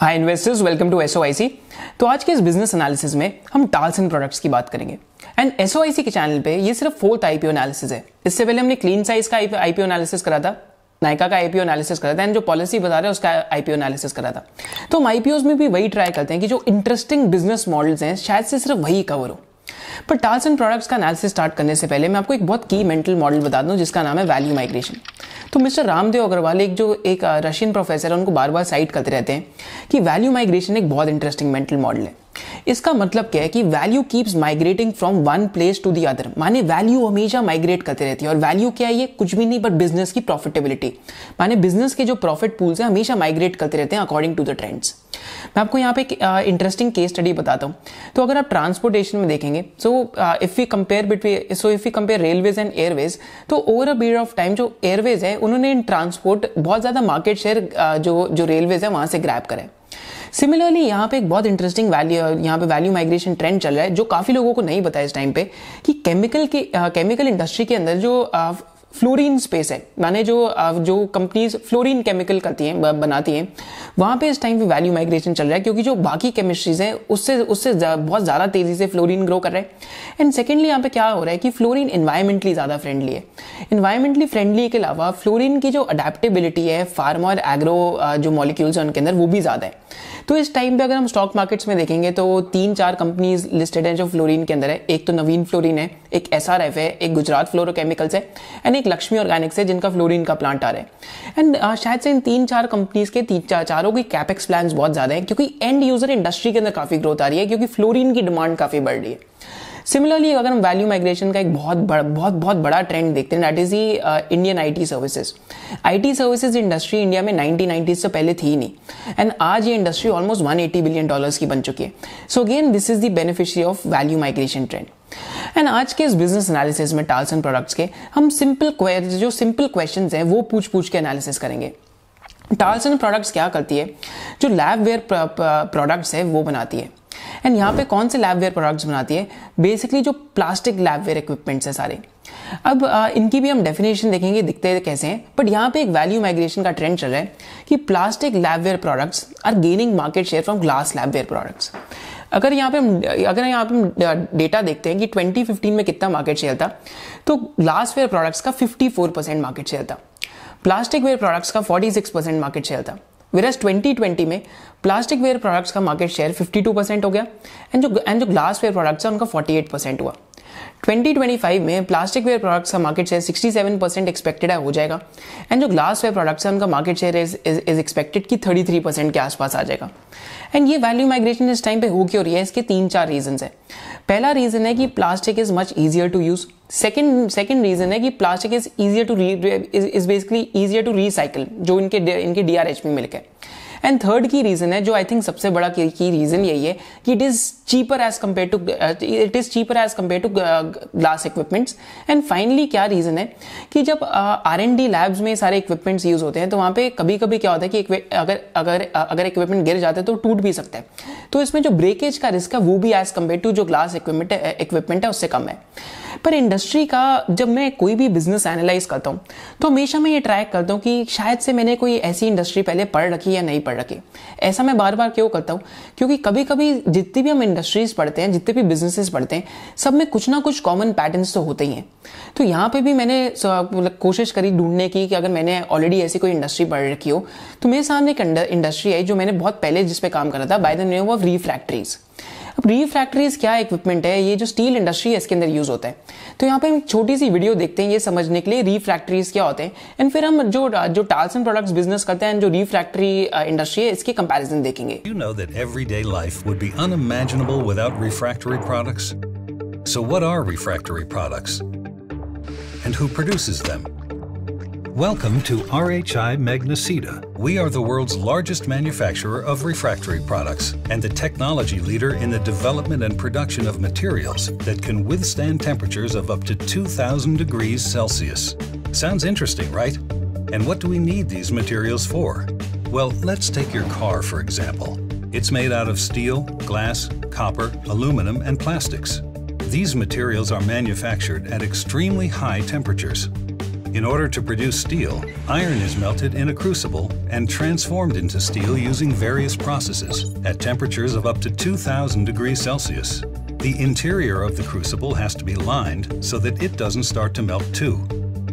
Hi investors welcome to S तो आज के इस बिजनेस एनालिसिस में हम टाल्स प्रोडक्ट्स की बात करेंगे एंड एस के चैनल पे ये सिर्फ फोर्थ आईपीओ एनालिसिस है इससे पहले हमने क्लीन साइज का आईपीओ एनालिसिस करा था नायका का आईपीओ एनालिसिस करा था एंड जो पॉलिसी बता रहे हैं उसका आईपीओ एनालिसिस करा था तो हम आईपीओ में भी वही ट्राई करते हैं कि जो इंटरेस्टिंग बिजनेस मॉडल्स हैं शायद से सिर्फ वही कवर हो पर टाल्स एंड प्रोडक्ट्स का एनालिसिस स्टार्ट करने से पहले मैं आपको एक बहुत की मेंटल मॉडल बता दूं जिसका नाम है वैल्यू माइग्रेशन तो मिस्टर रामदेव अग्रवाल एक जो एक रशियन प्रोफेसर है उनको बार बार साइट करते रहते हैं कि वैल्यू माइग्रेशन एक बहुत इंटरेस्टिंग मेंटल मॉडल है इसका मतलब क्या है कि value keeps migrating from one place to the other माने वैल्यू हमेशा माइग्रेट करते रहती है और वैल्यू क्या है ये कुछ भी नहीं बट बिजनेस की प्रॉफिटेबिलिटी माने बिजनेस के जो प्रॉफिट पूल्स हैं हमेशा माइग्रेट करते रहते हैं अकॉर्डिंग टू द ट्रेंड्स मैं आपको यहाँ पे एक इंटरेस्टिंग केस स्टडी बताता हूँ तो अगर आप ट्रांसपोर्टेशन में देखेंगे so if you compare between so if you compare railways and airways तो over a period of time जो एयरवेज है उन्होंने इन ट्रांसपोर्ट बहुत ज़्यादा मार्केट शेयर जो जो रेलवेज है वहां से ग्रैप करा है सिमिलरली यहाँ पे एक बहुत इंटरेस्टिंग वैल्यू यहाँ पे वैल्यू माइग्रेशन ट्रेंड चल रहा है जो काफ़ी लोगों को नहीं पता इस टाइम पे कि केमिकल के केमिकल uh, इंडस्ट्री के अंदर जो uh, फ्लोरीन स्पेस है माने जो जो कंपनीज फ्लोरीन केमिकल करती हैं बनाती हैं वहाँ पे इस टाइम पे वैल्यू माइग्रेशन चल रहा है क्योंकि जो बाकी केमिस्ट्रीज हैं उससे उससे जा, बहुत ज़्यादा तेज़ी से फ्लोरीन ग्रो कर रहा है एंड सेकेंडली यहाँ पे क्या हो रहा है कि फ्लोरीन इन्वायरमेंटली ज़्यादा फ्रेंडली है इन्वायरमेंटली फ्रेंडली के अलावा फ्लोरीन की जो अडेप्टेबिलिटी है फार्मा और एग्रो जो मॉलिक्यूल्स हैं उनके अंदर वो भी ज़्यादा है तो इस टाइम पे अगर हम स्टॉक मार्केट्स में देखेंगे तो तीन चार कंपनीज लिस्टेड हैं जो फ्लोरीन के अंदर है एक तो नवीन फ्लोरीन है एक एस है एक गुजरात फ्लोरोकेमिकल्स है एंड एक लक्ष्मी ऑर्गेनिक्स है जिनका फ्लोरिन का प्लांट आ रहा है एंड शायद से इन तीन चार कंपनीज के तीन चार चारों की कैपेक्स प्लान बहुत ज़्यादा है क्योंकि एंड यूजर इंडस्ट्री के अंदर काफ़ी ग्रोथ आ रही है क्योंकि फ्लोरिन की डिमांड काफ़ी बढ़ रही है सिमिलरली अगर हम वैल्यू माइग्रेशन का एक बहुत बड़ा बहुत बहुत बड़ा ट्रेंड देखते हैं दैट इज ही Indian I T services I T services industry India में नाइनटीन नाइनटीज से पहले थी ही नहीं एंड आज ये industry almost one eighty billion dollars की बन चुकी है so again this is the beneficiary of value migration trend and आज के इस बिजनेस एनालिसिस में टाल्स एंड प्रोडक्ट्स के हम सिंपल जो सिंपल क्वेश्चन हैं वो पूछ पूछ के एनालिसिस करेंगे टाल्स एंड प्रोडक्ट्स क्या करती है जो लैबवेयर प्रोडक्ट्स है वो बनाती है एंड यहाँ पे कौन से लैबवेयर प्रोडक्ट्स बनाती है बेसिकली जो प्लास्टिक लैबवेयर इक्विपमेंट्स है सारे अब आ, इनकी भी हम डेफिनेशन देखेंगे दिखते हैं कैसे हैं बट यहाँ पे एक वैल्यू माइग्रेशन का ट्रेंड चल रहा है कि plastic labware products are gaining market share from glass labware products अगर यहाँ पे हम अगर यहाँ पे हम डेटा देखते हैं कि 2015 में कितना मार्केट शेयर था तो लास्ट वेयर प्रोडक्ट्स का 54 परसेंट मार्केट शेयर था प्लास्टिक वेयर प्रोडक्ट्स का 46 परसेंट मार्केट शेयर था वेरस 2020 में प्लास्टिक वेयर प्रोडक्ट्स का मार्केट शेयर 52 परसेंट हो गया एंड जो एंड जो ग्लास वेयर प्रोडक्ट्स है उनका 48 परसेंट हुआ 2025 में प्लास्टिक वेयर प्रोडक्ट्स का मार्केट शेयर 67 परसेंट एक्सपेक्टेड है हो जाएगा एंड जो ग्लास वेयर प्रोडक्ट्स है उनका market share is is expected कि 33 परसेंट के आसपास आ जाएगा एंड ये वैल्यू माइग्रेशन इस टाइम पे हो क्यों रही है इसके तीन चार रीजन है पहला रीजन है कि plastic is much easier to use second second reason है कि plastic is easier to is basically easier to recycle जो इनके इनके डी आर एच में मिलकर एंड थर्ड की रीज़न है जो आई थिंक सबसे बड़ा की, की रीज़न यही है कि it is cheaper as compare to it is cheaper as compare to glass equipments and finally क्या रीज़न है कि जब आर एन डी लैब्स में सारे इक्विपमेंट्स यूज़ होते हैं तो वहां पे कभी कभी क्या होता है कि अगर अगर अगर इक्विपमेंट गिर जाते हैं तो टूट भी सकता है तो इसमें जो ब्रेकेज का रिस्क है वो भी एज कम्पेयर टू जो ग्लास इक्विपमेंट इक्विपमेंट है उससे कम है पर इंडस्ट्री का जब मैं कोई भी बिजनेस एनालाइज करता हूँ तो हमेशा मैं ये ट्रैक करता हूँ कि शायद से मैंने कोई ऐसी इंडस्ट्री पहले पढ़ रखी या नहीं पढ़ रखी ऐसा मैं बार बार क्यों करता हूँ क्योंकि कभी कभी जितनी भी हम इंडस्ट्रीज पढ़ते हैं जितने भी बिजनेसेस पढ़ते हैं सब में कुछ ना कुछ कॉमन पैटर्न तो होते ही हैं तो यहाँ पर भी मैंने मतलब कोशिश करी ढूंढने की कि अगर मैंने ऑलरेडी ऐसी कोई इंडस्ट्री पढ़ रखी हो तो मेरे सामने एक इंडस्ट्री आई जो मैंने बहुत पहले जिसपे काम करा था by the name of refractories अब रिफ्रैक्टरीज क्या इक्विपमेंट है ये जो स्टील इंडस्ट्री है इसके अंदर यूज होता है तो यहाँ पे हम छोटी सी वीडियो देखते हैं ये समझने के लिए रिफ्रैक्टरीज क्या होते हैं एंड फिर हम जो जो टाल्सन प्रोडक्ट्स बिजनेस करते हैं जो रिफ्रैक्टरी इंडस्ट्री uh, है इसके कंपैरिजन देखेंगे You know that everyday life would be unimaginable without refractory products. So what are refractory products and who produces them Welcome to RHI Magnesita. We are the world's largest manufacturer of refractory products and the technology leader in the development and production of materials that can withstand temperatures of up to 2,000 degrees Celsius. Sounds interesting, right? And what do we need these materials for? Well, let's take your car, for example. It's made out of steel, glass, copper, aluminum, and plastics. These materials are manufactured at extremely high temperatures, in order to produce steel, iron is melted in a crucible and transformed into steel using various processes at temperatures of up to 2,000 degrees Celsius. The interior of the crucible has to be lined so that it doesn't start to melt too.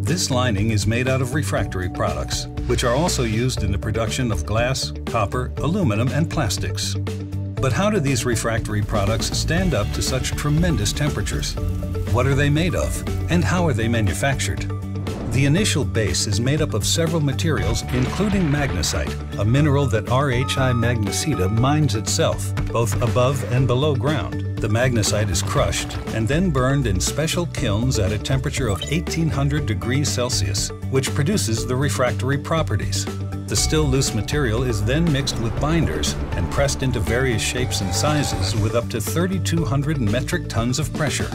This lining is made out of refractory products, which are also used in the production of glass, copper, aluminum, and plastics. But how do these refractory products stand up to such tremendous temperatures? What are they made of, and how are they manufactured? The initial base is made up of several materials, including magnesite, a mineral that RHI Magnesita mines itself, both above and below ground. The magnesite is crushed and then burned in special kilns at a temperature of 1800 degrees Celsius, which produces the refractory properties. The still loose material is then mixed with binders and pressed into various shapes and sizes with up to 3,200 metric tons of pressure.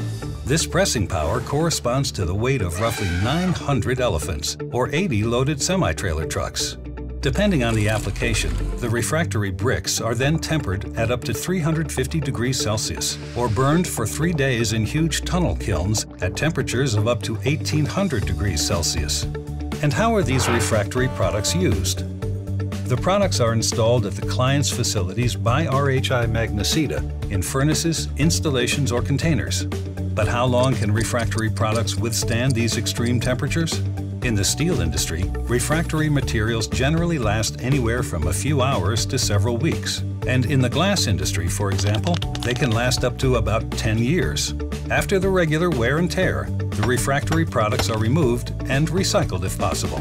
This pressing power corresponds to the weight of roughly 900 elephants, or 80 loaded semi-trailer trucks. Depending on the application, the refractory bricks are then tempered at up to 350 degrees Celsius, or burned for three days in huge tunnel kilns at temperatures of up to 1800 degrees Celsius. And how are these refractory products used? The products are installed at the client's facilities by RHI Magnesita in furnaces, installations, or containers. But how long can refractory products withstand these extreme temperatures? In the steel industry, refractory materials generally last anywhere from a few hours to several weeks. And in the glass industry, for example, they can last up to about 10 years. After the regular wear and tear, the refractory products are removed and recycled if possible.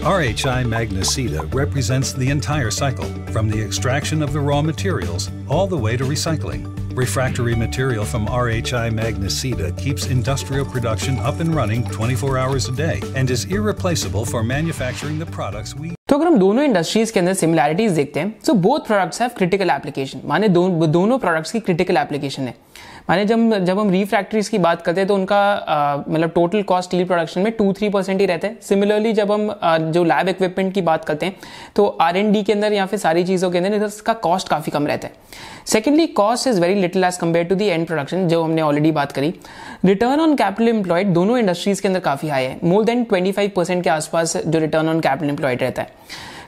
RHI Magnesita represents the entire cycle, from the extraction of the raw materials all the way to recycling. Refractory material from RHI Magnesita keeps industrial production up and running 24 hours a day and is irreplaceable for manufacturing the products we तो अगर हम दोनों industries के अंदर similarities देखते हैं so both products have critical application माने दो, दोनों प्रोडक्ट्स की क्रिटिकल एप्लीकेशन है माने जब जब हम रीफ्रैक्टरीज की बात करते हैं तो उनका मतलब टोटल कॉस्ट स्टील प्रोडक्शन में टू थ्री परसेंट ही रहता है सिमिलरली जब हम आ, जो लैब इक्विपमेंट की बात करते हैं तो आर एंड डी के अंदर या फिर सारी चीज़ों के अंदर इसका कॉस्ट काफ़ी कम रहता है secondly cost is very little as compare to the end production जो हमने ऑलरेडी बात करी रिटर्न ऑन कैपिटल एम्प्लॉयड दोनों इंडस्ट्रीज के अंदर काफ़ी हाई है more than twenty five percent के आसपास जो रिटर्न ऑन कैपिटल एम्प्लॉयड रहता है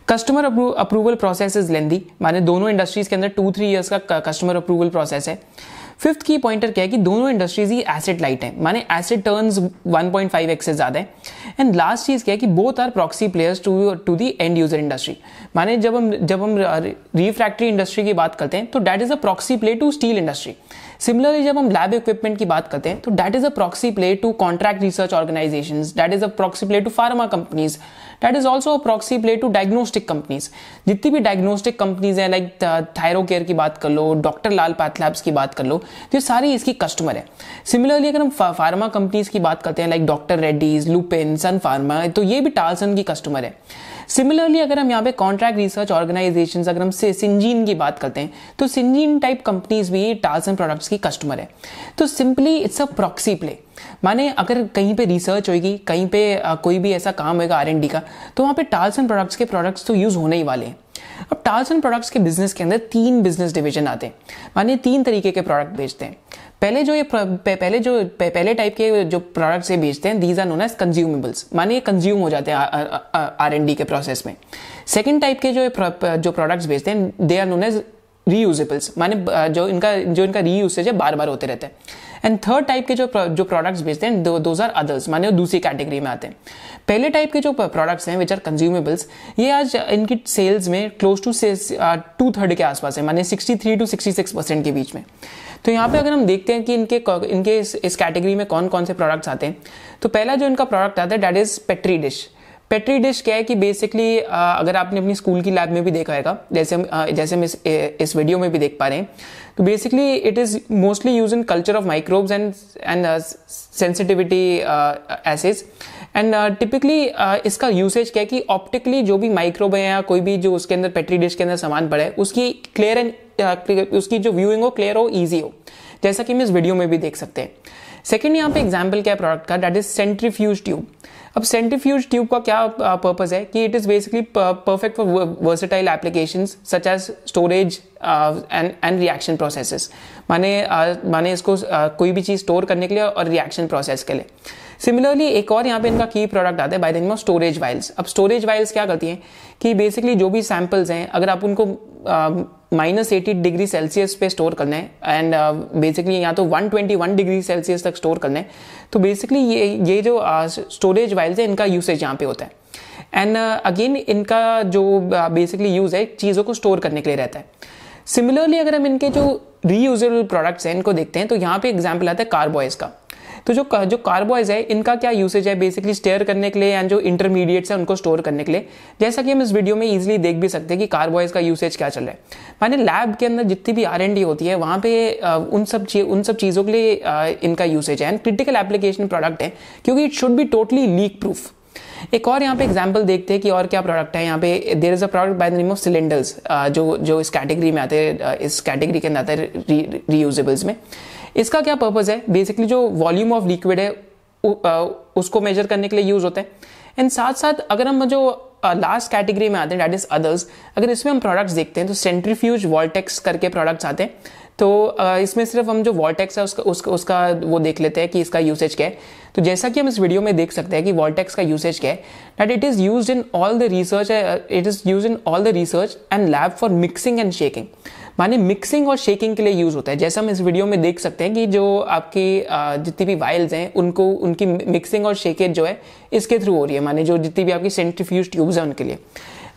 customer approval process is lengthy माने दोनों इंडस्ट्रीज के अंदर टू थ्री ईयर्स का कस्टमर अप्रूवल प्रोसेस है फिफ्थ की पॉइंटर क्या है कि दोनों इंडस्ट्रीज ही एसेट लाइट है माने एसेट टर्न्स 1.5 एक्स से ज़्यादा है एंड लास्ट चीज़ क्या है कि both are proxy players to to the end user industry माने जब हम जब हम रिफ्रैक्ट्री इंडस्ट्री की बात करते हैं तो that is a proxy play to steel industry similarly जब हम लैब इक्विपमेंट की बात करते हैं तो that is a proxy play to contract research organisation that is a proxy play to pharma companies that is also proxy play to diagnostic companies जितनी भी diagnostic companies हैं लाइक थायरो केयर की बात कर लो डॉक्टर लाल पैथलैब्स की बात कर लो ये सारी इसकी कस्टमर है सिमिलरली अगर हम फार्मा कंपनीज की बात करते हैं लाइक डॉक्टर रेड्डीज लुपेन सन फार्मा तो ये भी टालसन की कस्टमर है सिमिलरली अगर हम यहाँ पे कॉन्ट्रैक्ट रिसर्च ऑर्गेनाइजेशन अगर हम सिंजीन की बात करते हैं तो सिंजीन टाइप कंपनीज भी टास्क एंड प्रोडक्ट्स की कस्टमर है तो simply it's a proxy play माने अगर कहीं पे रिसर्च होगी कहीं पे कोई भी ऐसा काम होगा आर का तो वहाँ पे टास्क एंड प्रोडक्ट्स के प्रोडक्ट्स तो यूज़ होने ही वाले हैं अब टास्क एंड प्रोडक्ट्स के बिजनेस के अंदर तीन बिजनेस डिवीजन आते हैं माने तीन तरीके के प्रोडक्ट बेचते हैं पहले जो ये पहले जो पहले टाइप के जो प्रोडक्ट्स ये बेचते हैं these are known as consumables माने ये कंज्यूम हो जाते हैं आर एन डी के प्रोसेस में सेकेंड टाइप के जो जो प्रोडक्ट्स बेचते हैं they are known as reusables माने जो इनका जो इनका रीयूसेज है बार बार होते रहते हैं एंड थर्ड टाइप के जो जो प्रोडक्ट्स बेचते हैं दो आर अदर्स माने दूसरी कैटेगरी में आते हैं पहले टाइप के जो प्रोडक्ट्स हैं विच आर कंज्यूमेबल्स ये आज इनकी सेल्स में क्लोज टू टू थर्ड के आसपास है माने three two sixty six percent के बीच में तो यहाँ पे अगर हम देखते हैं कि इनके इनके इस, इस कैटेगरी में कौन कौन से प्रोडक्ट्स आते हैं तो पहला जो इनका प्रोडक्ट आता है that is petri dish petri dish क्या है कि बेसिकली अगर आपने अपनी स्कूल की लैब में भी देखा होगा जैसे हम जैसे हम इस इस वीडियो में भी देख पा रहे हैं तो basically it is mostly use in culture of microbes and and sensitivity assays and typically इसका यूसेज क्या है कि ऑप्टिकली जो भी माइक्रोब है या कोई भी जो उसके अंदर पेट्री डिश के अंदर सामान पड़े उसकी क्लियर एंड उसकी जो व्यूइंग हो क्लियर हो ईजी हो जैसा कि हम इस वीडियो में भी देख सकते हैं सेकेंड यहाँ पे एग्जाम्पल क्या है प्रोडक्ट का दैट इज सेंट्रीफ्यूज ट्यूब अब सेंट्रीफ्यूज ट्यूब का क्या पर्पज है कि it is basically perfect for versatile application such as storage and reaction processes माने uh, माने इसको uh, कोई भी चीज़ स्टोर करने के लिए और रिएक्शन प्रोसेस के लिए सिमिलरली एक और यहाँ पे इनका की प्रोडक्ट आता है by the name of storage vials अब स्टोरेज वाइल्स क्या करती हैं कि बेसिकली जो भी सैम्पल्स हैं अगर आप उनको माइनस एटी डिग्री सेल्सियस पे स्टोर करना है एंड बेसिकली यहाँ तो 121 डिग्री सेल्सियस तक स्टोर करना है तो बेसिकली ये ये जो स्टोरेज uh, वाइल्स है इनका यूसेज यहाँ पे होता है एंड अगेन uh, इनका जो बेसिकली uh, यूज़ है चीज़ों को स्टोर करने के लिए रहता है सिमिलरली अगर हम इनके जो रीयूजेबल प्रोडक्ट्स हैं इनको देखते हैं तो यहाँ पे एग्जाम्पल आता है कार्बॉयज का तो जो जो कार्बॉयज है इनका क्या यूसेज है बेसिकली स्टेयर करने के लिए एंड जो इंटरमीडिएट्स है उनको स्टोर करने के लिए जैसा कि हम इस वीडियो में इजिली देख भी सकते हैं कि कार्बॉयज का यूसेज क्या चल रहा है माने लैब के अंदर जितनी भी आर एन डी होती है वहां पे उन सब उन सब चीज़ों के लिए इनका यूसेज है एंड क्रिटिकल एप्लीकेशन प्रोडक्ट है क्योंकि it should be totally leak proof एक और यहाँ पे एग्जाम्पल देखते हैं कि और क्या प्रोडक्ट है यहाँ पे there is a product by the name of cylinders जो जो इस कैटेगरी में आते हैं uh, इस कैटेगरी के अंदर आते हैं रीयूजेबल्स में इसका क्या पर्पज़ है बेसिकली जो वॉल्यूम ऑफ लिक्विड है uh, उसको मेजर करने के लिए यूज़ होता है एंड साथ साथ अगर हम जो लास्ट uh, कैटेगरी में आते हैं डैट इज अदर्स अगर इसमें हम प्रोडक्ट्स देखते हैं तो सेंट्रीफ्यूज वॉल्टेक्स करके प्रोडक्ट्स आते हैं तो इसमें सिर्फ हम जो वॉल्टेक्स है उसका उसका उसका वो देख लेते हैं कि इसका यूसेज क्या है तो जैसा कि हम इस वीडियो में देख सकते हैं कि वॉल्टेक्स का यूसेज क्या है that it is use in all the research it is use in all the research and lab for mixing and shaking माने मिक्सिंग और शेकिंग के लिए यूज़ होता है जैसा हम इस वीडियो में देख सकते हैं कि जो आपकी जितनी भी वायल्स हैं उनको उनकी मिक्सिंग और शेकेज जो है इसके थ्रू हो रही है माने जो जितनी भी आपकी सेंट्रीफ्यूज ट्यूब्स हैं उनके लिए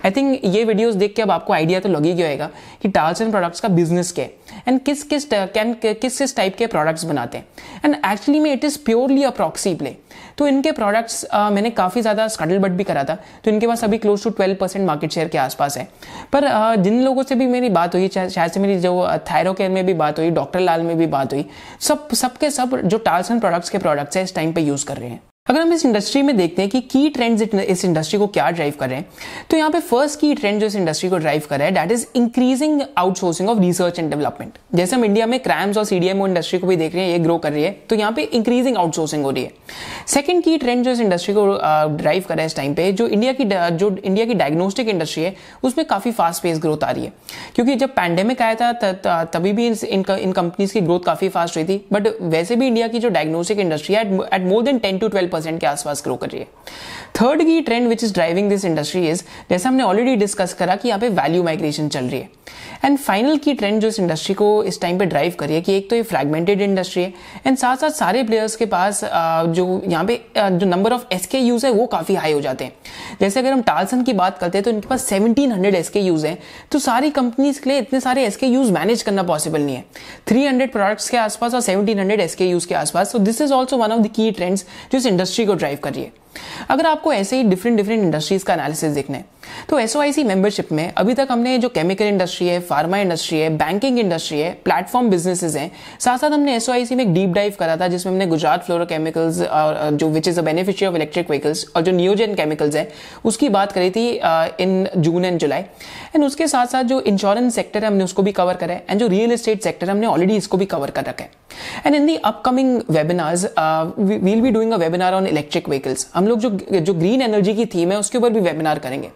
आई थिंक ये वीडियोस देख के अब आपको आइडिया तो लग ही होगा कि एंड प्रोडक्ट्स का बिजनेस क्या है एंड किस किस uh, कैन किस किस टाइप के प्रोडक्ट्स बनाते हैं एंड एक्चुअली में it is purely a proxy play तो इनके प्रोडक्ट्स uh, मैंने काफ़ी ज़्यादा स्कडल बट भी करा था तो इनके पास अभी close to twelve percent market share के आसपास है पर uh, जिन लोगों से भी मेरी बात हुई शायद से मेरी जो थायरो uh, केयर में भी बात हुई डॉक्टर लाल में भी बात हुई सब सबके सब जो एंड प्रोडक्ट्स के प्रोडक्ट्स हैं इस टाइम पर यूज़ कर रहे हैं अगर हम इस इंडस्ट्री में देखते हैं कि की ट्रेंड्स इस इंडस्ट्री को क्या ड्राइव कर रहे हैं तो यहाँ पे फर्स्ट की ट्रेंड जो इस इंडस्ट्री को ड्राइव कर रहा है that is increasing outsourcing of research and development जैसे हम इंडिया में क्राइम्स और सीडीएमओ इंडस्ट्री को भी देख रहे हैं ये ग्रो कर रही है तो यहाँ पे इंक्रीजिंग आउटसोर्सिंग हो रही है सेकंड की ट्रेंड जो इस इंडस्ट्री को ड्राइव कर रहा है इस टाइम पे जो इंडिया की जो इंडिया की डायग्नोस्टिक इंडस्ट्री है उसमें काफी फास्ट पेस ग्रोथ आ रही है क्योंकि जब पैंडेमिक आया था तभी भी इन कंपनीज की ग्रोथ काफी फास्ट हुई थी बट वैसे भी इंडिया की जो डायग्नोस्टिक इंडस्ट्री है at more than ten to twelve percent के आसपास ग्रो कर रही है थर्ड की trend which is driving this industry is जैसे हमने ऑलरेडी डिस्कस करा कि यहाँ पे वैल्यू माइग्रेशन चल रही है एंड फाइनल की ट्रेंड जो इस इंडस्ट्री को इस टाइम पे ड्राइव रही है कि एक तो ये फ्रेगमेंटेड इंडस्ट्री है एंड साथ साथ सारे प्लेयर्स के पास जो यहाँ पे जो number of S K Us है वो काफ़ी हाई हो जाते हैं जैसे अगर हम टालसन की बात करते हैं तो इनके पास seventeen hundred S K Us हैं तो सारी कंपनीज के लिए इतने सारे एस के यूज मैनेज करना पॉसिबल नहीं है थ्री हंड्रेड प्रोडक्ट्स के आसपास और seventeen hundred S K Us के आसपास तो this is also one of the key trends जो इस इंडस्ट्री को ड्राइव कर रही है अगर आपको ऐसे ही डिफरेंट डिफरेंट इंडस्ट्रीज़ का एनालिसिस देखना है तो एस मेंबरशिप में अभी तक हमने जो केमिकल इंडस्ट्री है फार्मा इंडस्ट्री है बैंकिंग इंडस्ट्री है प्लेटफॉर्म बिजनेसेस हैं साथ साथ हमने एस में एक डीप डाइव करा था जिसमें हमने गुजरात फ्लोरो केमिकल्स और जो which is a beneficiary of electric vehicles और जो न्यूजेन केमिकल्स है उसकी बात करी थी इन जून एंड जुलाई एंड उसके साथ साथ जो इंश्योरेंस सेक्टर है हमने उसको भी कवर करा है एंड जो रियल इस्टेट सेक्टर हमने ऑलरेडी इसको भी कवर कर रखा है and in the upcoming webinars will be doing a webinar on electric vehicles हम लोग जो जो ग्रीन एनर्जी की थीम है उसके ऊपर भी वेबिनार करेंगे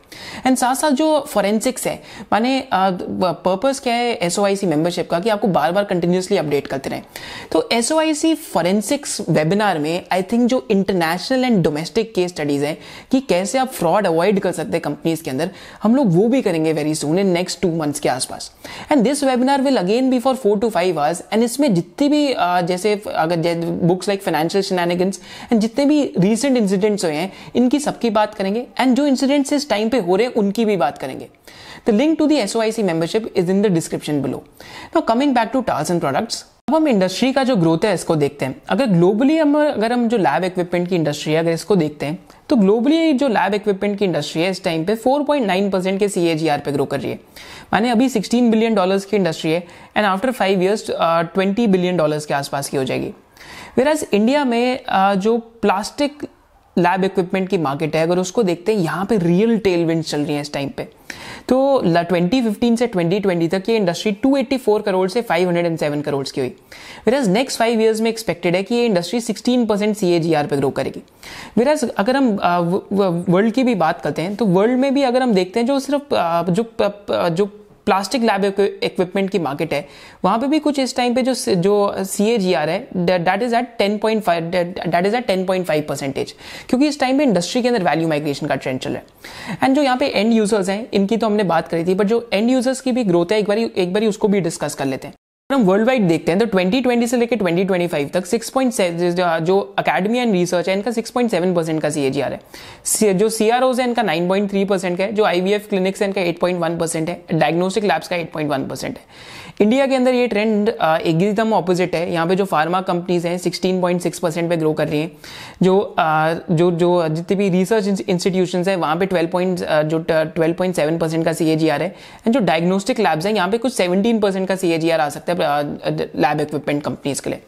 एंड साथ साथ जो फॉरेंसिक्स है माने पर्पस क्या है एस मेंबरशिप का कि आपको बार बार कंटिन्यूसली अपडेट करते रहें तो S O I C forensics webinar में आई थिंक जो international and domestic case studies हैं कि कैसे आप फ्रॉड अवॉइड कर सकते हैं कंपनीज के अंदर हम लोग वो भी करेंगे very soon in next two months के आसपास and this webinar will again be for four to five hours and इसमें जितनी भी जैसे अगर books like financial shenanigans and जितने भी रिसेंट इंसिडेंट्स हुए हैं इनकी सबकी बात करेंगे एंड जो इंसिडेंट्स इस टाइम पे हो रहे हैं उनकी भी बात करेंगे the link to the C membership is in the description below now coming back to Tarsons and products अब हम इंडस्ट्री का जो ग्रोथ है इसको देखते हैं अगर ग्लोबली हम अगर हम जो लैब इक्विपमेंट की इंडस्ट्री है अगर इसको देखते हैं तो ग्लोबली जो लैब इक्विपमेंट की इंडस्ट्री है इस टाइम पे 4.9 परसेंट के सी पे ग्रो कर रही है माने अभी 16 बिलियन डॉलर्स की इंडस्ट्री है and after five years 20 billion dollars के आसपास की हो जाएगी वेराज इंडिया में uh, जो प्लास्टिक लैब इक्विपमेंट की मार्केट है अगर उसको देखते हैं यहाँ पे रियल टेल विंड चल रही है इस टाइम पे तो 2015 से 2020 तक ये इंडस्ट्री 284 करोड़ से 507 करोड़ की हुई वेराज नेक्स्ट फाइव ईयर्स में एक्सपेक्टेड है कि ये इंडस्ट्री 16 परसेंट सी पे ग्रो करेगी वेराज अगर हम वर्ल्ड की भी बात करते हैं तो वर्ल्ड में भी अगर हम देखते हैं जो सिर्फ जो जो प्लास्टिक लैब इक्विपमेंट की मार्केट है वहां पे भी कुछ इस टाइम पे जो जो सी ए जी आर है that is at ten point five that is at ten point five percentage क्योंकि इस टाइम पे इंडस्ट्री के अंदर वैल्यू माइग्रेशन का ट्रेंड चल रहा है एंड जो यहाँ पे एंड यूजर्स हैं इनकी तो हमने बात करी थी बट जो एंड यूजर्स की भी ग्रोथ है एक बार एक बार उसको भी डिस्कस कर लेते हैं हम वर्ल्ड वाइड देखते हैं तो 2020 से लेकर 2025 तक 6.7 जो अकेडमी एंड रिसर्च है इनका 6.7 परसेंट का सी है जो सी आर ओज है इनका 9.3 परसेंट है जो आई क्लिनिक्स है इनका 8.1 परसेंट है डायग्नोस्टिक लैब्स का 8.1 परसेंट है इंडिया के अंदर ये ट्रेंड एकदम ऑपोजिट है यहाँ पे जो फार्मा कंपनीज हैं 16.6 परसेंट पे ग्रो कर रही हैं जो आ, जो जो जितने भी रिसर्च इंस्टीट्यूशन है वहाँ पे 12 पॉइंट जो 12.7 परसेंट का सी है एंड जो डायग्नोस्टिक लैब्स हैं यहाँ पे कुछ 17 परसेंट का सी आ सकता है लैब इक्विपमेंट कंपनीज के लिए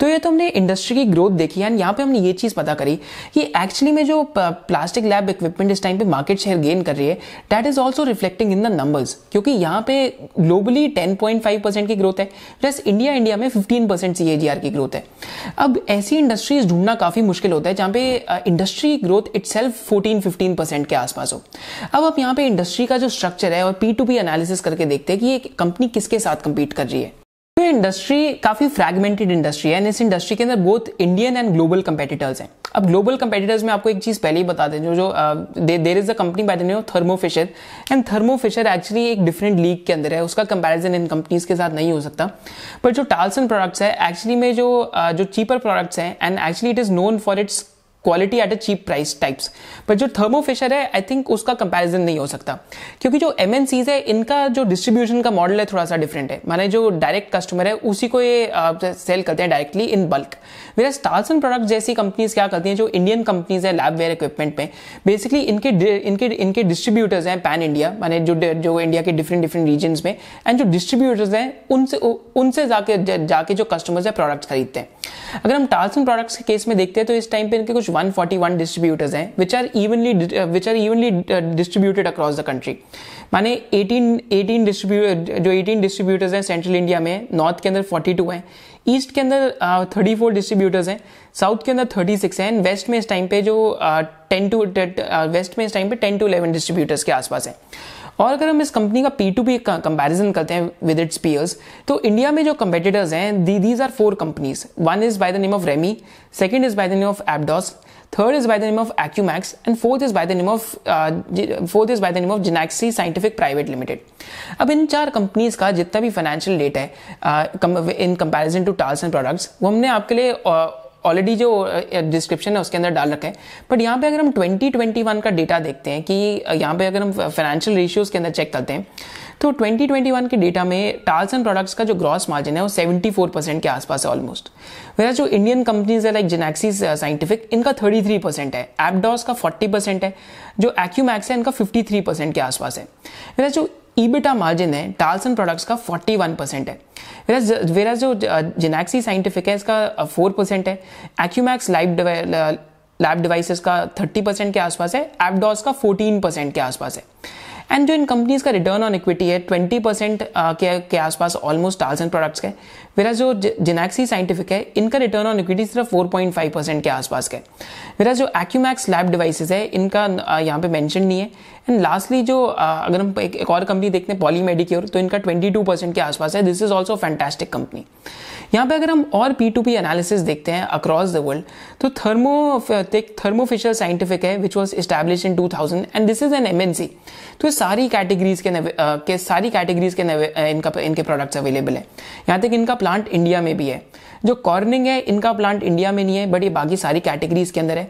तो ये तो हमने इंडस्ट्री की ग्रोथ देखी है एंड यहाँ पे हमने ये चीज़ पता करी कि एक्चुअली में जो प्लास्टिक लैब इक्विपमेंट इस टाइम पे मार्केट शेयर गेन कर रही है that is also reflecting in the numbers क्योंकि यहाँ पे ग्लोबली 10.5 परसेंट की ग्रोथ है प्लस इंडिया इंडिया में 15 परसेंट सी की ग्रोथ है अब ऐसी इंडस्ट्रीज ढूंढना काफ़ी मुश्किल होता है जहाँ पे industry growth itself fourteen के आसपास हो अब आप यहाँ पे इंडस्ट्री का जो स्ट्रक्चर है और पी टू पी एनालिसिस करके देखते हैं कि ये कंपनी किसके साथ कंपीट कर रही है तो इंडस्ट्री काफी फ्रैगमेंटेड इंडस्ट्री है एंड इस इंडस्ट्री के अंदर both Indian and global competitors हैं अब ग्लोबल कंपेटिटर्स में आपको एक चीज पहले ही बता दें जो जो there is a company by the name Thermo Fisher and Thermo Fisher actually एक डिफरेंट लीग के अंदर है उसका कंपैरिजन इन कंपनीज के साथ नहीं हो सकता बट जो टालसन प्रोडक्ट्स है एक्चुअली में जो uh, जो चीपर प्रोडक्ट्स हैं and actually it is known for its quality at a cheap price types पर जो थर्मो फिशर है आई थिंक उसका कंपैरिजन नहीं हो सकता क्योंकि जो एम है इनका जो डिस्ट्रीब्यूशन का मॉडल है थोड़ा सा डिफरेंट है माने जो डायरेक्ट कस्टमर है उसी को ये सेल करते हैं डायरेक्टली इन बल्क मेरा स्टार्सन प्रोडक्ट जैसी कंपनीज क्या करती हैं जो इंडियन कंपनीज है लैब वेयर इक्विपमेंट में बेसिकली इनके इनके इनके डिस्ट्रीब्यूटर्स हैं पैन इंडिया माने जो जो इंडिया के डिफरेंट डिफरेंट रीजन में एंड जो डिस्ट्रीब्यूटर्स हैं उनसे उनसे जाके जाके जो कस्टमर्स है प्रोडक्ट्स खरीदते हैं अगर हम टार्सन प्रोडक्ट्स के केस में देखते हैं तो इस टाइम पे इनके कुछ 141 डिस्ट्रीब्यूटर्स हैं which are evenly which are evenly distributed across the country माने 18 18 डिस्ट्रीब्यूट जो 18 डिस्ट्रीब्यूटर्स हैं सेंट्रल इंडिया में नॉर्थ के अंदर 42 हैं ईस्ट के अंदर थर्टी फोर डिस्ट्रीब्यूटर्स हैं साउथ के अंदर थर्टी सिक्स हैं वेस्ट में इस टाइम पे जो टेन टू वेस्ट में इस टाइम पे टेन टू इलेवन डिस्ट्रीब्यूटर्स के आसपास हैं और अगर हम इस कंपनी का पी टू पी कंपेरिजन करते हैं विद इट्स पीयर्स तो इंडिया में जो कंपेटिटर्स हैं these are four companies one is by the name of Remi second is by the name of Abdos third is by the name of acumax and fourth is by the name of fourth is by the name of of scientific private limited अब इन चार companies का जितना भी financial data है in comparison to Tarsons and products वो हमने आपके लिए uh, ऑलरेडी जो डिस्क्रिप्शन है उसके अंदर डाल रखा है बट यहाँ पे अगर हम 2021 का डेटा देखते हैं कि यहाँ पे अगर हम फाइनेंशियल रेशियोज के अंदर चेक करते हैं तो 2021 के डेटा में टाल्स एंड प्रोडक्ट्स का जो ग्रॉस मार्जिन है वो 74 परसेंट के आसपास है ऑलमोस्ट मेरा जो इंडियन कंपनीज है लाइक जेनेक्सिस साइंटिफिक इनका 33 परसेंट है एपडॉस का 40 परसेंट है जो एक्यूमैक्स है इनका 53 परसेंट के आसपास है मेरा जो ईबिटा मार्जिन है टालसन प्रोडक्ट्स का 41 परसेंट है वेरा जो जेनेक्सी uh, साइंटिफिक है इसका 4 uh, परसेंट है एक्यूमैक्स लाइव लैब डिवाइसेस का 30 परसेंट के आसपास है एपडॉस का 14 परसेंट के आसपास है एंड जो इन कंपनीज का रिटर्न ऑन इक्विटी है 20 परसेंट uh, के, के आसपास ऑलमोस्ट टालसन एंड प्रोडक्ट्स के मेरा जो जिनेक्सी साइंटिफिक है इनका रिटर्न ऑन इक्विटी सिर्फ 4.5 परसेंट के आसपास का है मेरा जो एक्यूमैक्स लैब डिवाइसेस है इनका यहाँ पे मेंशन नहीं है एंड लास्टली जो अगर हम एक, एक और कंपनी देखते हैं पॉली मेडिक्योर तो इनका 22 परसेंट के आसपास है this is also fantastic company यहाँ पे अगर हम और पी टू पी एनालिसिस देखते हैं अक्रॉस द वर्ल्ड तो थर्मो थर्मोफिशियल साइंटिफिक है which was establish in thousand and this is an C तो सारी कैटेगरीज के के सारी कैटेगरीज के इनका इनके प्रोडक्ट्स अवेलेबल है यहाँ तक इनका प्लांट इंडिया में भी है जो कॉर्निंग है इनका प्लांट इंडिया में नहीं है बट ये बाकी सारी कैटेगरीज के अंदर है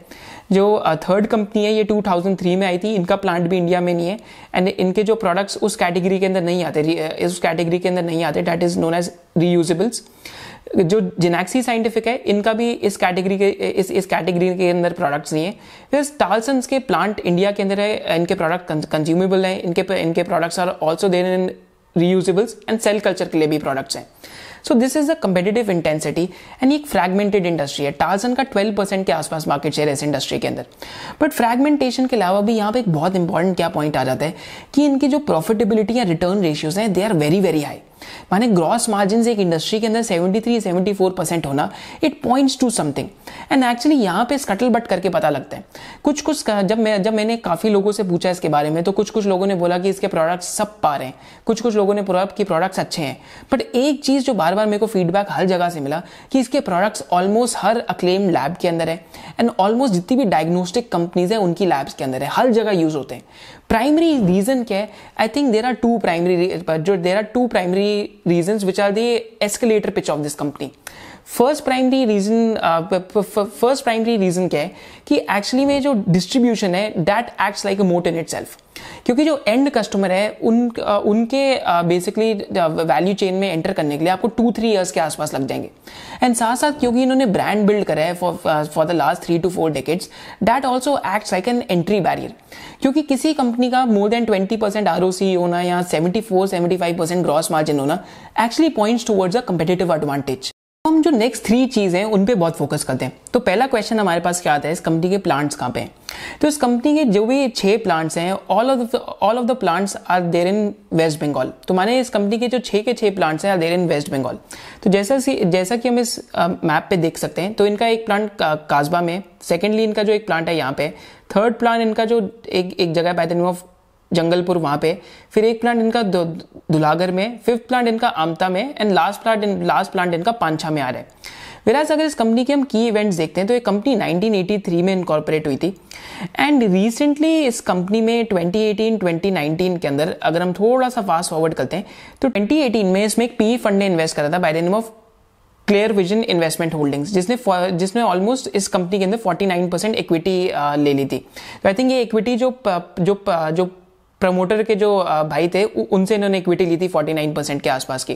जो थर्ड कंपनी है ये 2003 में आई थी इनका प्लांट भी इंडिया में नहीं है एंड इनके जो प्रोडक्ट्स उस कैटेगरी के अंदर नहीं आते उस कैटेगरी के अंदर नहीं आते that is known as reusables जो जिनेक्सी साइंटिफिक है इनका भी इस कैटेगरी के इस इस कैटेगरी के अंदर प्रोडक्ट्स नहीं है फिर टालसन्स के प्लांट इंडिया के अंदर है इनके प्रोडक्ट कंज्यूमेबल हैं इनके इनके products are also there in reusables and cell culture के लिए भी प्रोडक्ट्स हैं so this is a competitive intensity and एक फ्रेगमेंटेड इंडस्ट्री है टार्जन का ट्वेल्व परसेंट के आसपास मार्केट शेयर है इस इंडस्ट्री के अंदर बट फ्रेगमेंटेशन के अलावा भी यहाँ पे एक बहुत इंपॉर्टेंट क्या पॉइंट आ जाता है कि इनकी जो प्रॉफिटेबिलिटी या रिटर्न रेशियोज हैं they are very very high माने ग्रॉस मार्जिन एक इंडस्ट्री के अंदर 73 74 परसेंट होना it points to something and actually यहाँ पे स्कटल बट करके पता लगता है कुछ कुछ जब मैं जब मैंने काफ़ी लोगों से पूछा इसके बारे में तो कुछ कुछ लोगों ने बोला कि इसके प्रोडक्ट्स सब पा रहे हैं कुछ कुछ लोगों ने बोला कि प्रोडक्ट्स अच्छे हैं बट एक चीज़ जो बार बार मेरे को फीडबैक हर जगह से मिला कि इसके प्रोडक्ट्स ऑलमोस्ट हर अक्लेम लैब के अंदर है एंड ऑलमोस्ट जितनी भी डायग्नोस्टिक कंपनीज है उनकी लैब्स के अंदर है हर जगह यूज़ होते हैं प्राइमरी रीज़न क्या है I think there are two primary जो there are two primary reason which are the escalator pitch of this company first primary reason first primary reason क्या है कि एक्चुअली में जो डिस्ट्रीब्यूशन है दैट एक्ट्स लाइक अ मोट इन इट क्योंकि जो एंड कस्टमर है उन uh, उनके बेसिकली वैल्यू चेन में एंटर करने के लिए आपको टू थ्री ईयर्स के आसपास लग जाएंगे एंड साथ साथ क्योंकि इन्होंने ब्रांड बिल्ड करा है for the last three to four decades that also acts like an entry barrier क्योंकि किसी कंपनी का more than twenty percent R होना या seventy four seventy five percent gross margin होना actually points towards a competitive advantage जो next three चीज़ है उन पे बहुत फोकस करते हैं तो पहला क्वेश्चन हमारे पास क्या आता है इस कंपनी के प्लांट्स कहाँ पे हैं तो इस कंपनी के जो भी छह प्लांट्स हैं all of all of the plants are there in West Bengal तो माने इस कंपनी के जो छह के छह प्लांट्स हैं are there in West Bengal तो जैसा जैसा कि हम इस मैप पे देख सकते हैं तो इनका एक प्लांट काजबा में सेकेंडली इनका जो एक प्लांट है यहाँ पे थर्ड प्लांट इनका जो एक एक जगह by the name of Jangalpur वहाँ पे फिर एक प्लांट इनका धुलागर में फिफ्थ प्लांट इनका आमता में and last plant in last plant इनका पांछा में आ रहा है वेराज अगर इस कंपनी के हम की इवेंट्स देखते हैं तो ये कंपनी 1983 में इनकॉर्पोरेट हुई थी एंड रिसेंटली इस कंपनी में 2018 2019 के अंदर अगर हम थोड़ा सा फास्ट फॉरवर्ड करते हैं तो 2018 में इसमें एक पी फंड ने इन्वेस्ट करा था by the name of clear vision investment holdings जिसने जिसने ऑलमोस्ट इस कंपनी के अंदर 49 परसेंट इक्विटी ले ली थी तो आई थिंक ये इक्विटी जो जो जो प्रमोटर के जो भाई थे उनसे इन्होंने इक्विटी ली थी 49 परसेंट के आसपास की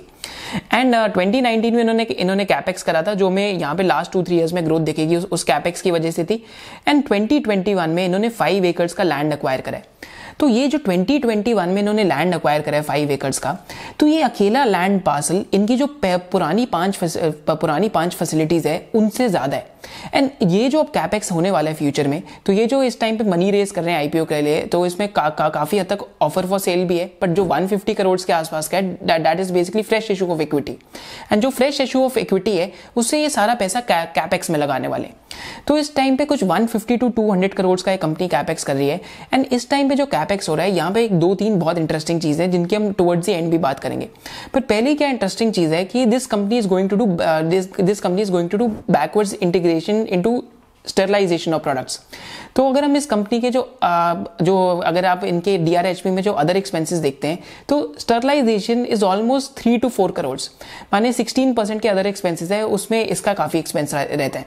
एंड uh, 2019 में इन्होंने इन्होंने कैपेक्स करा था जो मैं यहाँ पे लास्ट टू थ्री ईयर्स में ग्रोथ देखेगी उस, उस कैपेक्स की वजह से थी एंड 2021 में इन्होंने फाइव एकर्स का लैंड एक्वायर करा है तो ये जो 2021 में इन्होंने लैंड अक्वायर करा है फाइव एकर्स का तो ये अकेला लैंड पार्सल इनकी जो पुरानी पांच पुरानी पांच फैसिलिटीज़ है उनसे ज़्यादा है एंड ये जो अब कैपेक्स होने वाला है फ्यूचर में तो ये जो इस टाइम पे मनी रेज कर रहे हैं आईपीओ के लिए तो इसमें का, का, काफ़ी हद तक ऑफर फॉर सेल भी है बट जो 150 करोड़ के आसपास का है that is basically fresh issue of equity and जो फ्रेश इशू ऑफ इक्विटी है उससे ये सारा पैसा कैपेक्स में लगाने वाले तो इस टाइम पे कुछ 150 टू 200 करोड़ का ये कंपनी कैपेक्स कर रही है एंड इस टाइम पे जो कैप कैपेक्स हो रहा है यहाँ पे एक दो तीन बहुत इंटरेस्टिंग चीज़ है जिनकी हम टुवर्ड्स दी एंड भी बात करेंगे पर पहले क्या इंटरेस्टिंग चीज़ है कि this company is going to do this company is going to do backwards integration into sterilization of products तो अगर हम इस कंपनी के जो आ, जो अगर आप इनके डी में जो अदर एक्सपेंसेस देखते हैं तो sterilization is almost three to four crore माने सिक्सटीन परसेंट के अदर एक्सपेंसेस है उसमें इसका काफ़ी एक्सपेंस रहता है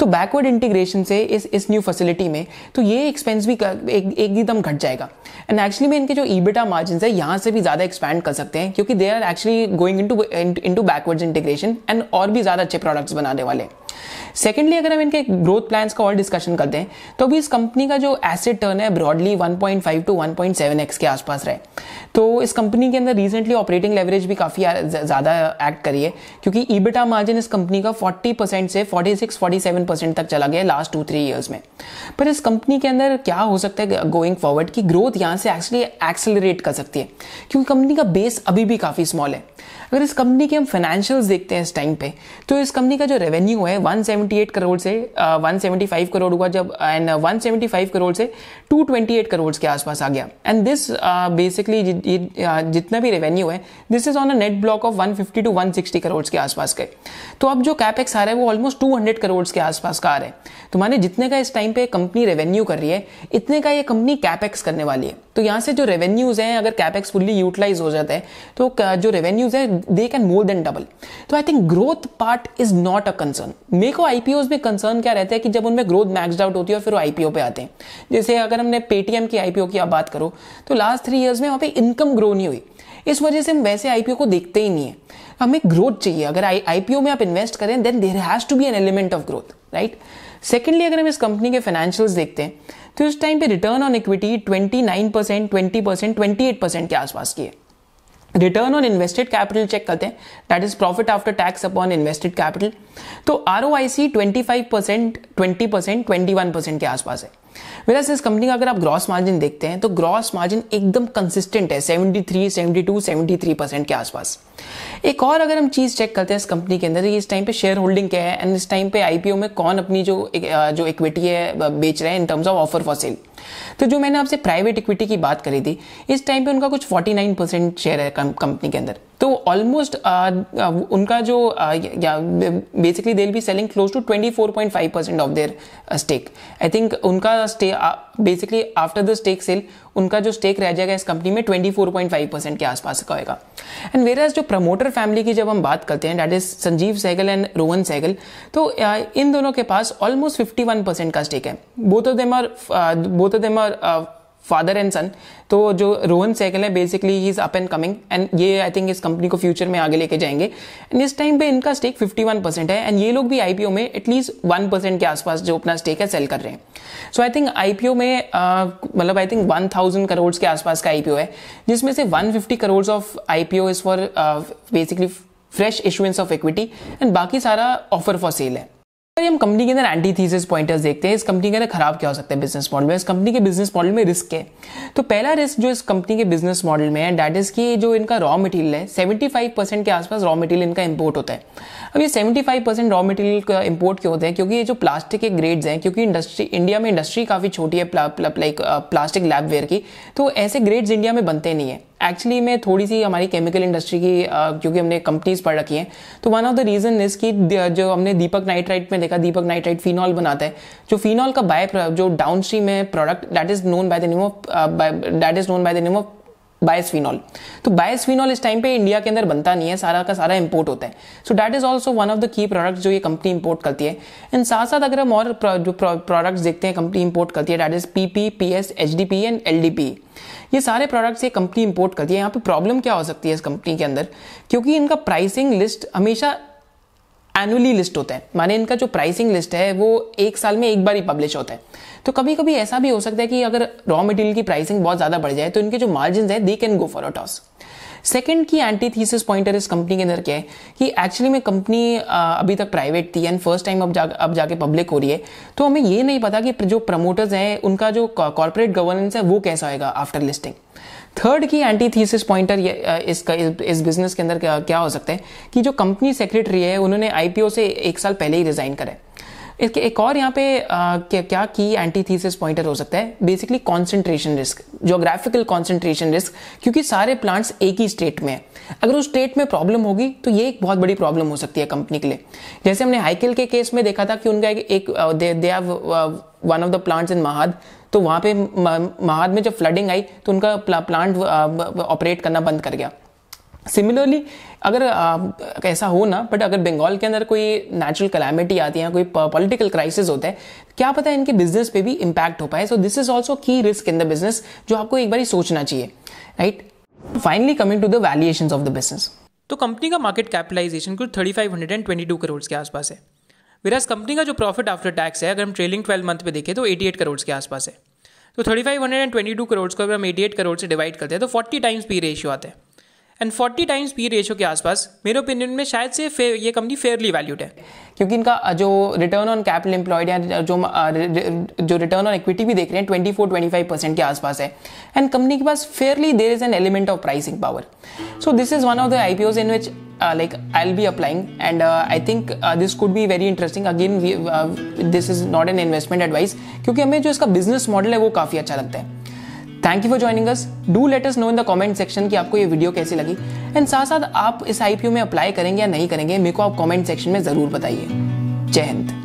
तो बैकवर्ड इंटीग्रेशन से इस इस न्यू फैसिलिटी में तो ये एक्सपेंस भी एक एकदम घट जाएगा एंड एक्चुअली में इनके जो ईबिटा मार्जिन है यहाँ से भी ज़्यादा एक्सपैंड कर सकते हैं क्योंकि they are actually going into backward integration and और भी ज़्यादा अच्छे प्रोडक्ट्स बनाने वाले हैं सेकेंडली अगर हम इनके ग्रोथ प्लान का और डिस्कशन करते हैं तो अभी इस कंपनी का जो एसेट टर्न है ब्रॉडली 1.5 टू एक्स के आसपास रहे तो इस कंपनी के अंदर रिसेंटली ऑपरेटिंग लेवरेज भी काफ़ी ज़्यादा एक्ट करी है क्योंकि ईबिटा मार्जिन इस कंपनी का 40 परसेंट से 46 47 परसेंट तक चला गया लास्ट टू थ्री ईयर्स में पर इस कंपनी के अंदर क्या हो सकता है गोइंग फॉरवर्ड की ग्रोथ यहाँ से एक्चुअली एक्सेलरेट कर सकती है क्योंकि कंपनी का बेस अभी भी काफ़ी स्मॉल है अगर इस कंपनी के हम फाइनेंशियल देखते हैं इस टाइम पे तो इस कंपनी का जो रेवेन्यू है 178 करोड़ से uh, 175 करोड़ हुआ जब एंड uh, 175 करोड़ से 228 करोड़ के आसपास आ गया एंड दिस बेसिकली जितना भी रेवेन्यू है this is on a net block of 150 to 160 crore के आसपास के तो अब जो कैपेक्स आ रहा है वो ऑलमोस्ट 200 करोड़ के आसपास का आ रहा है तो माने जितने का इस टाइम पे कंपनी रेवेन्यू कर रही है इतने का ये कंपनी कैपेक्स करने वाली है तो यहाँ से जो रेवेन्यूज हैं अगर कैपेक्स फुल्ली यूटिलाइज हो जाता है तो uh, जो रेवेन्यूज है they can more than double तो I think growth part is not a concern मेरे को आईपीओ में कंसर्न क्या रहता है कि जब उनमें ग्रोथ मैक्सड आउट होती है और फिर वो आईपीओ पे आते हैं जैसे अगर हमने पेटीएम की आईपीओ की आप बात करो तो लास्ट थ्री ईयर्स में वहाँ पे इनकम ग्रो नहीं हुई इस वजह से हम वैसे आईपीओ को देखते ही नहीं है हमें ग्रोथ चाहिए अगर आईपीओ में आप इन्वेस्ट करें then there has to be an element of growth right secondly अगर हम इस कंपनी के फाइनेंशियल्स देखते हैं तो इस टाइम पे return on equity twenty nine percent twenty percent twenty eight percent के आसपास की है return on invested capital check करते हैं that is profit after tax upon invested capital तो R O I C twenty five percent twenty percent twenty one percent के आसपास है वेरस इस कंपनी का अगर आप ग्रॉस मार्जिन देखते हैं तो ग्रॉस मार्जिन एकदम कंसिस्टेंट है seventy three seventy two seventy three percent के आसपास एक और अगर हम चीज़ चेक करते हैं इस कंपनी के अंदर तो इस टाइम पे शेयर होल्डिंग क्या है एंड इस टाइम पे आईपीओ में कौन अपनी जो जो इक्विटी है बेच रहे हैं in terms of offer for sale तो जो मैंने आपसे प्राइवेट इक्विटी की बात करी थी इस टाइम पे उनका कुछ 49 परसेंट शेयर है कंपनी के अंदर तो ऑलमोस्ट उनका जो basically they be selling close to 24.5 percent of their stake I think उनका basically after the stake sale उनका जो स्टेक रह जाएगा इस कंपनी में 24.5 परसेंट के आसपास का होगा एंड वेर जो प्रमोटर फैमिली की जब हम बात करते हैं that is Sanjeev Sehgal and Rohan Sehgal तो इन दोनों के पास ऑलमोस्ट 51 परसेंट का स्टेक है both of them are both of them are father and son तो जो रोहन सैकल है basically he is up and coming and ये आई थिंक इस कंपनी को फ्यूचर में आगे लेके जाएंगे एंड इस टाइम पे इनका स्टेक 51 परसेंट है एंड ये लोग भी आईपीओ में एटलीस्ट वन परसेंट के आसपास जो अपना स्टेक है सेल कर रहे हैं सो आई थिंक आईपीओ में uh, मतलब I think one thousand crore के आसपास का आईपीओ है जिसमें से one fifty crore of IPO is for basically fresh issuance of equity and बाकी सारा ऑफर फॉर सेल है हम कंपनी के अंदर एंटी थीसिस पॉइंटर्स देखते हैं इस कंपनी के अंदर खराब क्या हो सकता है बिजनेस मॉडल में इस कंपनी के बिजनेस मॉडल में रिस्क है तो पहला रिस्क जो इस कंपनी के बिजनेस मॉडल में है डैट इज कि जो इनका रॉ मटेरियल है 75 परसेंट के आसपास रॉ मटेरियल इनका इंपोर्ट होता है अब ये 75 परसेंट रॉ मटेरियल का इंपोर्ट क्यों होता है क्योंकि ये जो प्लास्टिक के ग्रेड्स हैं क्योंकि इंडस्ट्री इंडिया में इंडस्ट्री काफ़ी छोटी है लाइक प्लास्टिक लैबवेयर की तो ऐसे ग्रेड्स इंडिया में बनते नहीं है एक्चुअली में थोड़ी सी हमारी केमिकल इंडस्ट्री की क्योंकि हमने कंपनीज पढ़ रखी हैं तो one of the reason is कि जो हमने दीपक नाइट्राइट में देखा दीपक नाइट्राइट फिनॉल बनाता है जो फिनॉल का बाय जो डाउन स्ट्रीम है product that is known by the name of that is known by the name of bisphenol तो बायोस्फीनॉल इस टाइम पे इंडिया के अंदर बनता नहीं है सारा का सारा इंपोर्ट होता है so that is also one of the key products जो ये कंपनी इंपोर्ट करती है एंड साथ साथ अगर हम और जो प्रोडक्ट्स देखते हैं कंपनी इंपोर्ट करती है that is P P P S H D P and L D P ये सारे प्रोडक्ट्स ये कंपनी इंपोर्ट करती है यहाँ पे प्रॉब्लम क्या हो सकती है इस कंपनी के अंदर क्योंकि इनका प्राइसिंग लिस्ट हमेशा एनुअली लिस्ट होता है माने इनका जो प्राइसिंग लिस्ट है वो एक साल में एक बार ही पब्लिश होता है तो कभी कभी ऐसा भी हो सकता है कि अगर रॉ मटेरियल की प्राइसिंग बहुत ज़्यादा बढ़ जाए तो इनके जो मार्जिन है they can go for a toss second की एंटी थीसिस पॉइंटर इस कंपनी के अंदर क्या है कि एक्चुअली में कंपनी अभी तक प्राइवेट थी एंड फर्स्ट टाइम अब जा अब जाके पब्लिक हो रही है तो हमें ये नहीं पता कि जो प्रमोटर्स हैं उनका जो कॉर्पोरेट गवर्नेंस है वो कैसा होएगा आफ्टर लिस्टिंग थर्ड की एंटी थीसिस पॉइंटर इसका इस बिजनेस के अंदर क्या, क्या हो सकता है कि जो कंपनी सेक्रेटरी है उन्होंने आईपीओ से एक साल पहले ही रिजाइन करा है इसके एक और यहाँ पे आ, क्या क्या की एंटीथीसिस पॉइंटर हो सकता है basically concentration risk geographical concentration risk क्योंकि सारे प्लांट्स एक ही स्टेट में है अगर उस स्टेट में प्रॉब्लम होगी तो ये एक बहुत बड़ी प्रॉब्लम हो सकती है कंपनी के लिए जैसे हमने हाइकिल के केस में देखा था कि उनका एक they have one of the plants in Mahad तो वहाँ पे महाद में जब फ्लडिंग आई तो उनका प्लांट ऑपरेट करना बंद कर गया सिमिलरली अगर ऐसा हो ना बट अगर बंगाल के अंदर कोई नेचुरल कलामिटी आती है कोई पॉलिटिकल क्राइसिस होता है क्या पता है इनके बिजनेस पे भी इम्पैक्ट हो पाए so this is also key risk in the business जो आपको एक बार सोचना चाहिए right finally coming to the valuation of the business तो कंपनी का मार्केट कैपिटलाइजेशन कुछ thirty five hundred and twenty two crore के आसपास है विराज कंपनी का जो प्रॉफिट आफ्टर टैक्स है अगर हम ट्रेलिंग ट्वेल्व मंथ पे देखें तो एटी एट करोड़ के आसपास है तो thirty five hundred and twenty two crore को अगर हम एटी एट करोड़ से डिवाइड करते हैं तो फोर्टी टाइम्स पी रेशियो आते हैं and forty times P ratio के आसपास मेरे ओपिनियन में शायद से ये कंपनी फेयरली वैल्यूड है क्योंकि इनका जो रिटर्न ऑन कैपिटल एम्प्लॉयड या जो जो रिटर्न ऑन इक्विटी भी देख रहे हैं twenty four twenty five percent के आसपास है एंड कंपनी के पास fairly there is an element of pricing power so this is one of the I P Os in which like I'll be applying and I think this could be very interesting again this is not an investment advice क्योंकि हमें जो इसका business model है वो काफ़ी अच्छा लगता है thank you for joining us do let us know in the comment section कि आपको ये वीडियो कैसी लगी एंड साथ साथ आप इस आईपीओ में अप्लाई करेंगे या नहीं करेंगे मेरे को आप कमेंट सेक्शन में ज़रूर बताइए जय हिंद